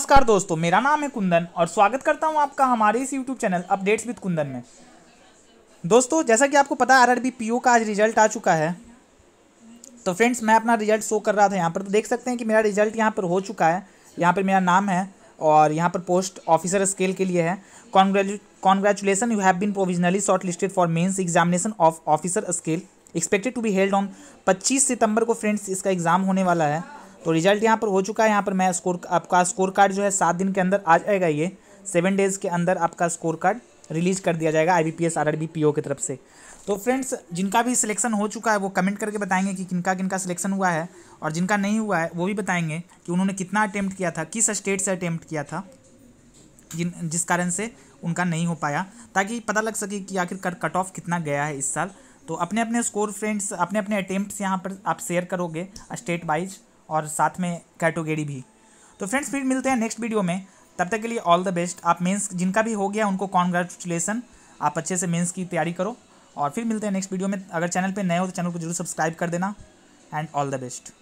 नमस्कार दोस्तों मेरा नाम है कुंदन और स्वागत करता हूं आपका हमारे इस YouTube channel updates with Kundan में दोस्तों जैसा कि आपको पता है आर पीओ का आज रिजल्ट आ चुका है तो फ्रेंड्स मैं अपना रिजल्ट शो कर रहा था यहाँ पर तो देख सकते हैं कि मेरा रिजल्ट यहाँ पर हो चुका है यहाँ पर मेरा नाम है और यहाँ पर पोस्ट ऑफिसर स्केल के लिए है congratulations you have been provisionally shortlisted for mains examination of officer scale expected to be held on पच्चीस सितंबर को फ्रेंड्स इसका एग्ज़ाम होने वाला है तो रिजल्ट यहाँ पर हो चुका है यहाँ पर मैं स्कोर आपका स्कोर कार्ड जो है सात दिन के अंदर आ जाएगा ये सेवन डेज़ के अंदर आपका स्कोर कार्ड रिलीज़ कर दिया जाएगा I B P S R R B P O की तरफ से तो फ्रेंड्स जिनका भी सिलेक्शन हो चुका है वो कमेंट करके बताएंगे कि किनका किनका सिलेक्शन हुआ है और जिनका नहीं हुआ है वो भी बताएंगे कि उन्होंने कितना अटैम्प्ट किया था किस स्टेट से अटैम्प्ट किया था जिन जिस कारण से उनका नहीं हो पाया ताकि पता लग सके कि आखिर कट ऑफ कितना गया है इस साल तो अपने अपने स्कोर फ्रेंड्स अपने अपने अटैम्प्ट यहाँ पर आप शेयर करोगे स्टेट वाइज और साथ में कैटोगेरी भी तो फ्रेंड्स फिर मिलते हैं नेक्स्ट वीडियो में तब तक के लिए ऑल द बेस्ट आप मेंस जिनका भी हो गया उनको कॉन्ग्रेचुलेसन आप अच्छे से मेंस की तैयारी करो और फिर मिलते हैं नेक्स्ट वीडियो में अगर चैनल पे नए हो तो चैनल को जरूर सब्सक्राइब कर देना एंड ऑल द बेस्ट